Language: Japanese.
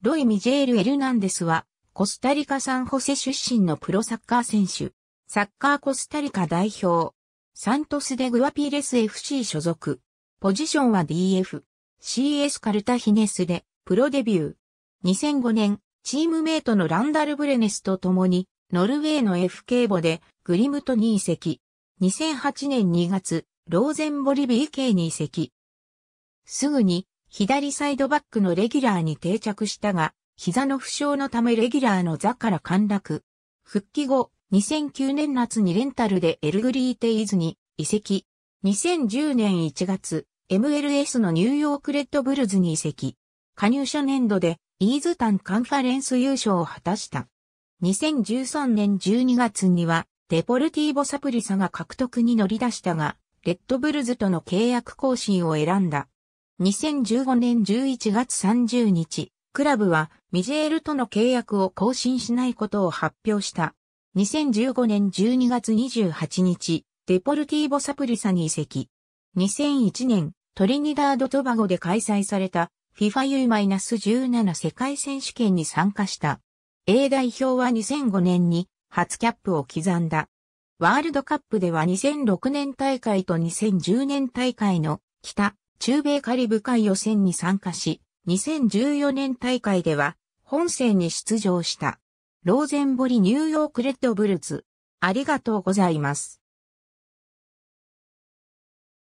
ロイ・ミジェール・エルナンデスは、コスタリカ・サンホセ出身のプロサッカー選手、サッカーコスタリカ代表、サントス・デ・グアピレス FC 所属、ポジションは DF、CS カルタヒネスで、プロデビュー。2005年、チームメイトのランダル・ブレネスと共に、ノルウェーの FK ボで、グリムトに移籍。2008年2月、ローゼンボリ BK に移籍。すぐに、左サイドバックのレギュラーに定着したが、膝の負傷のためレギュラーの座から陥落。復帰後、2009年夏にレンタルでエルグリーテイズに移籍。2010年1月、MLS のニューヨークレッドブルズに移籍。加入者年度でイーズタンカンファレンス優勝を果たした。2013年12月にはデポルティーボサプリサが獲得に乗り出したが、レッドブルズとの契約更新を選んだ。2015年11月30日、クラブはミジェールとの契約を更新しないことを発表した。2015年12月28日、デポルティーボサプリサに移籍。2001年、トリニダード・トバゴで開催された FIFAU-17 世界選手権に参加した。A 代表は2005年に初キャップを刻んだ。ワールドカップでは2006年大会と2010年大会の北中米カリブ海予選に参加し、2014年大会では本戦に出場した。ローゼンボリニューヨークレッドブルズ。ありがとうございます。